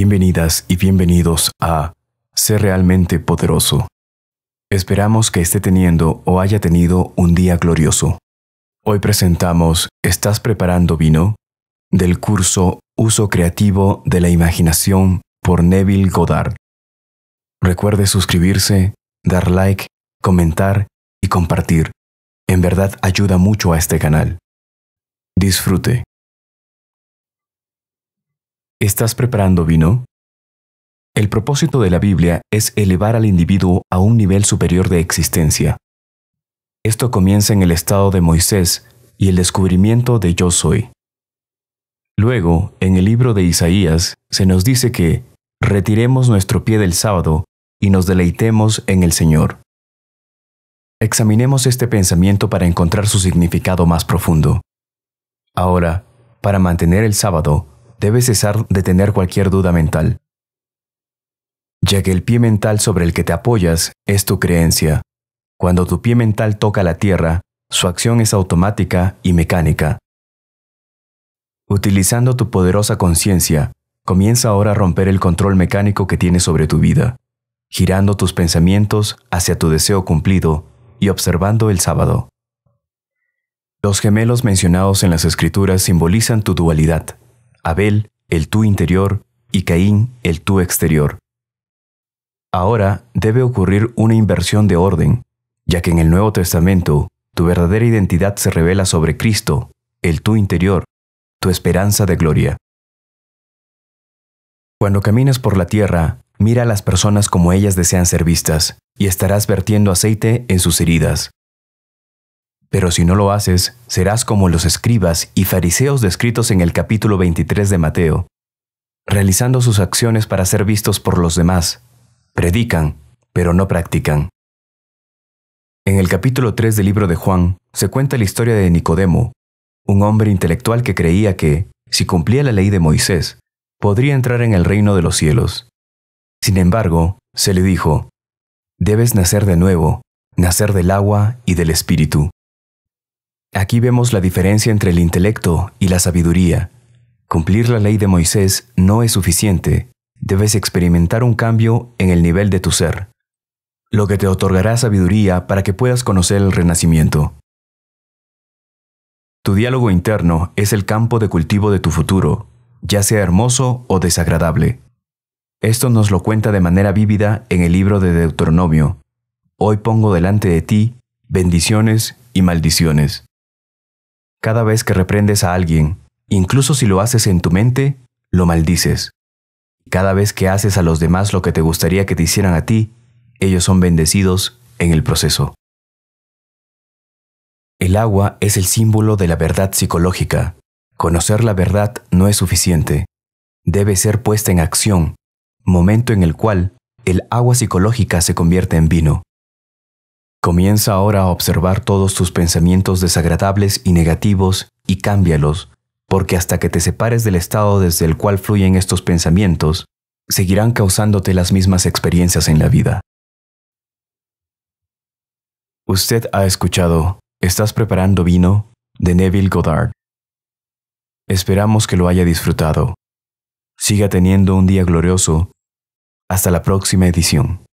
Bienvenidas y bienvenidos a Ser Realmente Poderoso. Esperamos que esté teniendo o haya tenido un día glorioso. Hoy presentamos ¿Estás preparando vino? del curso Uso Creativo de la Imaginación por Neville Goddard. Recuerde suscribirse, dar like, comentar y compartir. En verdad ayuda mucho a este canal. Disfrute. ¿Estás preparando vino? El propósito de la Biblia es elevar al individuo a un nivel superior de existencia. Esto comienza en el estado de Moisés y el descubrimiento de yo soy. Luego, en el libro de Isaías, se nos dice que retiremos nuestro pie del sábado y nos deleitemos en el Señor. Examinemos este pensamiento para encontrar su significado más profundo. Ahora, para mantener el sábado, debes cesar de tener cualquier duda mental, ya que el pie mental sobre el que te apoyas es tu creencia. Cuando tu pie mental toca la tierra, su acción es automática y mecánica. Utilizando tu poderosa conciencia, comienza ahora a romper el control mecánico que tienes sobre tu vida, girando tus pensamientos hacia tu deseo cumplido y observando el sábado. Los gemelos mencionados en las escrituras simbolizan tu dualidad, Abel, el tú interior, y Caín, el tú exterior. Ahora debe ocurrir una inversión de orden, ya que en el Nuevo Testamento tu verdadera identidad se revela sobre Cristo, el tú interior, tu esperanza de gloria. Cuando camines por la tierra, mira a las personas como ellas desean ser vistas, y estarás vertiendo aceite en sus heridas. Pero si no lo haces, serás como los escribas y fariseos descritos en el capítulo 23 de Mateo, realizando sus acciones para ser vistos por los demás. Predican, pero no practican. En el capítulo 3 del libro de Juan se cuenta la historia de Nicodemo, un hombre intelectual que creía que, si cumplía la ley de Moisés, podría entrar en el reino de los cielos. Sin embargo, se le dijo, debes nacer de nuevo, nacer del agua y del espíritu. Aquí vemos la diferencia entre el intelecto y la sabiduría. Cumplir la ley de Moisés no es suficiente, debes experimentar un cambio en el nivel de tu ser, lo que te otorgará sabiduría para que puedas conocer el renacimiento. Tu diálogo interno es el campo de cultivo de tu futuro, ya sea hermoso o desagradable. Esto nos lo cuenta de manera vívida en el libro de Deuteronomio. Hoy pongo delante de ti bendiciones y maldiciones. Cada vez que reprendes a alguien, incluso si lo haces en tu mente, lo maldices. Cada vez que haces a los demás lo que te gustaría que te hicieran a ti, ellos son bendecidos en el proceso. El agua es el símbolo de la verdad psicológica. Conocer la verdad no es suficiente. Debe ser puesta en acción, momento en el cual el agua psicológica se convierte en vino. Comienza ahora a observar todos tus pensamientos desagradables y negativos y cámbialos, porque hasta que te separes del estado desde el cual fluyen estos pensamientos, seguirán causándote las mismas experiencias en la vida. Usted ha escuchado Estás preparando vino de Neville Goddard. Esperamos que lo haya disfrutado. Siga teniendo un día glorioso. Hasta la próxima edición.